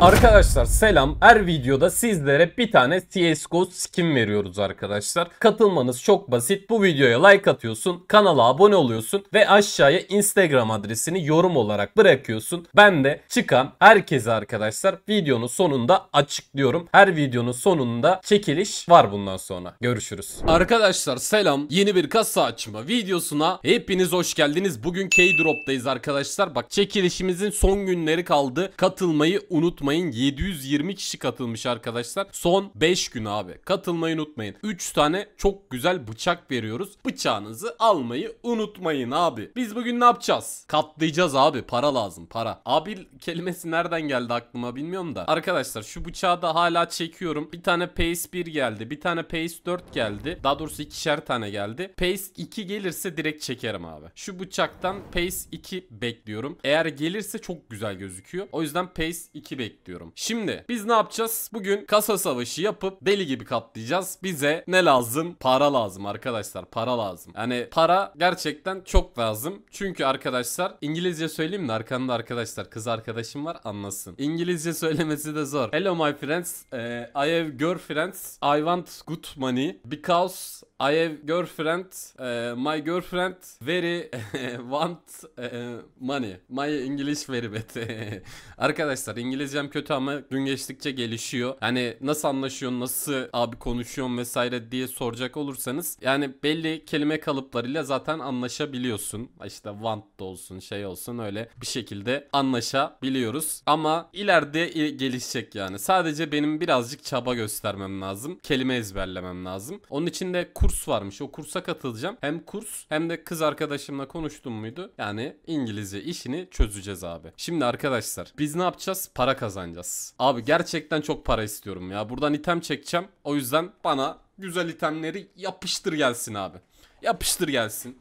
Arkadaşlar selam. Her videoda sizlere bir tane CSGO skin veriyoruz arkadaşlar. Katılmanız çok basit. Bu videoya like atıyorsun, kanala abone oluyorsun ve aşağıya Instagram adresini yorum olarak bırakıyorsun. Ben de çıkan herkese arkadaşlar videonun sonunda açıklıyorum. Her videonun sonunda çekiliş var bundan sonra. Görüşürüz. Arkadaşlar selam. Yeni bir kasa açma videosuna hepiniz hoş geldiniz. Bugün K-Drop'tayız arkadaşlar. Bak çekilişimizin son günleri kaldı. Katılmayı unutmayın unutmayın 720 kişi katılmış arkadaşlar. Son 5 gün abi. Katılmayı unutmayın. 3 tane çok güzel bıçak veriyoruz. Bıçağınızı almayı unutmayın abi. Biz bugün ne yapacağız? Katlayacağız abi. Para lazım para. Abi kelimesi nereden geldi aklıma bilmiyorum da. Arkadaşlar şu bıçağı da hala çekiyorum. Bir tane Pace 1 geldi. Bir tane Pace 4 geldi. Daha doğrusu ikişer tane geldi. Pace 2 gelirse direkt çekerim abi. Şu bıçaktan Pace 2 bekliyorum. Eğer gelirse çok güzel gözüküyor. O yüzden Pace 2 bekliyorum bekliyorum. Şimdi biz ne yapacağız? Bugün kasa savaşı yapıp deli gibi katlayacağız. Bize ne lazım? Para lazım arkadaşlar. Para lazım. Yani para gerçekten çok lazım. Çünkü arkadaşlar İngilizce söyleyeyim mi? Arkamda arkadaşlar kız arkadaşım var anlasın. İngilizce söylemesi de zor. Hello my friends. Uh, I have girlfriends. I want good money because I have girlfriend. Uh, my girlfriend very eh, want uh, money. My English very bad. Arkadaşlar İngilizcem kötü ama gün geçtikçe gelişiyor. Hani nasıl anlaşıyorsun, nasıl abi konuşuyorsun vesaire diye soracak olursanız yani belli kelime kalıplarıyla zaten anlaşabiliyorsun. İşte want da olsun, şey olsun öyle bir şekilde anlaşabiliyoruz. Ama ileride gelişecek yani. Sadece benim birazcık çaba göstermem lazım. Kelime ezberlemem lazım. Onun için de kurs varmış. O kursa katılacağım. Hem kurs hem de kız arkadaşımla konuştum muydu? Yani İngilizce işini çözeceğiz abi. Şimdi arkadaşlar biz ne yapacağız? Para kazanacağız. Abi gerçekten çok para istiyorum ya. Buradan item çekeceğim. O yüzden bana güzel itemleri yapıştır gelsin abi. Yapıştır gelsin.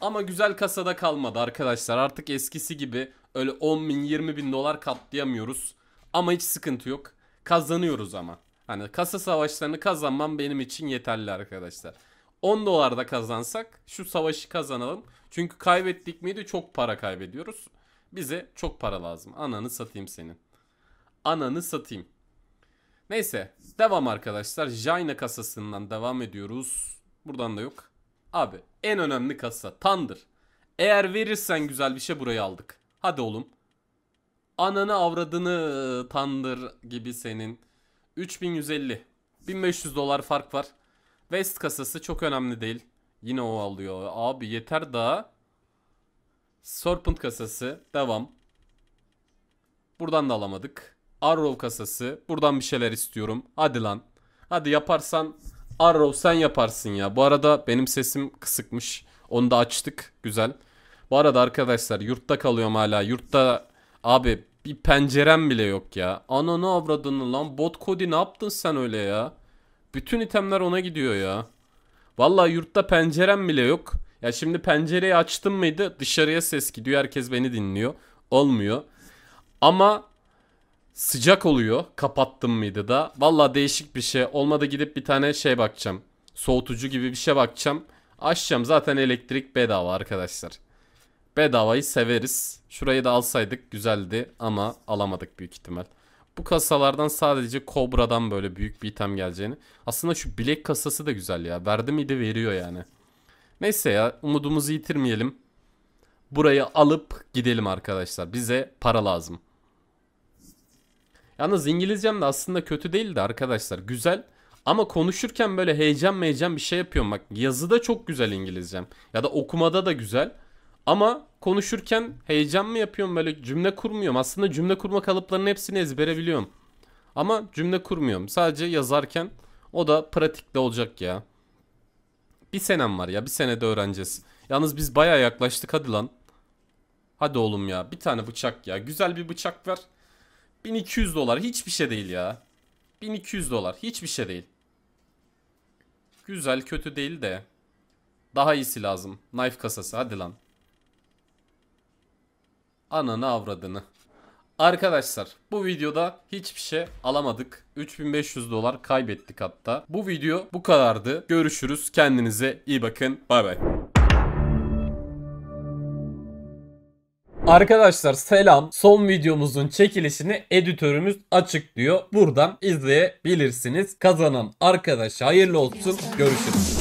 Ama güzel kasada kalmadı arkadaşlar. Artık eskisi gibi öyle 10 bin 20 bin dolar katlayamıyoruz. Ama hiç sıkıntı yok. Kazanıyoruz ama. Hani kasa savaşlarını kazanmam benim için yeterli arkadaşlar. 10 dolar da kazansak şu savaşı kazanalım. Çünkü kaybettik miydi çok para kaybediyoruz. Bize çok para lazım. Ananı satayım senin. Ananı satayım. Neyse devam arkadaşlar. Jaina kasasından devam ediyoruz. Buradan da yok. Abi en önemli kasa Tandır. Eğer verirsen güzel bir şey burayı aldık. Hadi oğlum. Ananı avradını Tandır gibi senin. 3150. 1500 dolar fark var. West kasası çok önemli değil. Yine o alıyor. Abi yeter daha. Serpent kasası. Devam. Buradan da alamadık. Arrow kasası. Buradan bir şeyler istiyorum. Hadi lan. Hadi yaparsan Arrow sen yaparsın ya. Bu arada benim sesim kısıkmış. Onu da açtık. Güzel. Bu arada arkadaşlar yurtta kalıyorum hala. Yurtta abi bir pencerem bile yok ya. Ananı avradını lan. Bot Cody ne yaptın sen öyle ya? Bütün itemler ona gidiyor ya. Vallahi yurtta pencerem bile yok. Ya şimdi pencereyi açtım mıydı dışarıya ses gidiyor. Herkes beni dinliyor. Olmuyor. Ama sıcak oluyor. Kapattım mıydı da. Valla değişik bir şey. Olmadı gidip bir tane şey bakacağım. Soğutucu gibi bir şey bakacağım. Açacağım zaten elektrik bedava arkadaşlar. Bedavayı severiz. Şurayı da alsaydık güzeldi ama alamadık büyük ihtimal. Bu kasalardan sadece Cobra'dan böyle büyük bir item geleceğini. Aslında şu bilek kasası da güzel ya. Verdi miydi veriyor yani. Neyse ya umudumuzu yitirmeyelim. Burayı alıp gidelim arkadaşlar. Bize para lazım. Yalnız İngilizcem de aslında kötü değildi arkadaşlar. Güzel ama konuşurken böyle heyecan meyecan bir şey yapıyorum. Bak yazıda çok güzel İngilizcem. Ya da okumada da güzel. Ama konuşurken heyecan mı yapıyorum böyle cümle kurmuyorum. Aslında cümle kurma kalıplarının hepsini ezbere biliyorum. Ama cümle kurmuyorum. Sadece yazarken o da pratikte olacak ya. Bir senem var ya bir senede öğreneceğiz. Yalnız biz baya yaklaştık hadi lan. Hadi oğlum ya bir tane bıçak ya. Güzel bir bıçak ver. 1200 dolar hiçbir şey değil ya. 1200 dolar hiçbir şey değil. Güzel kötü değil de. Daha iyisi lazım. Knife kasası hadi lan. Ananı avradını. Arkadaşlar bu videoda hiçbir şey alamadık. 3500 dolar kaybettik hatta. Bu video bu kadardı. Görüşürüz. Kendinize iyi bakın. Bay bay. Arkadaşlar selam. Son videomuzun çekilişini editörümüz açıklıyor. Buradan izleyebilirsiniz. Kazanan arkadaşa hayırlı olsun. Görüşürüz.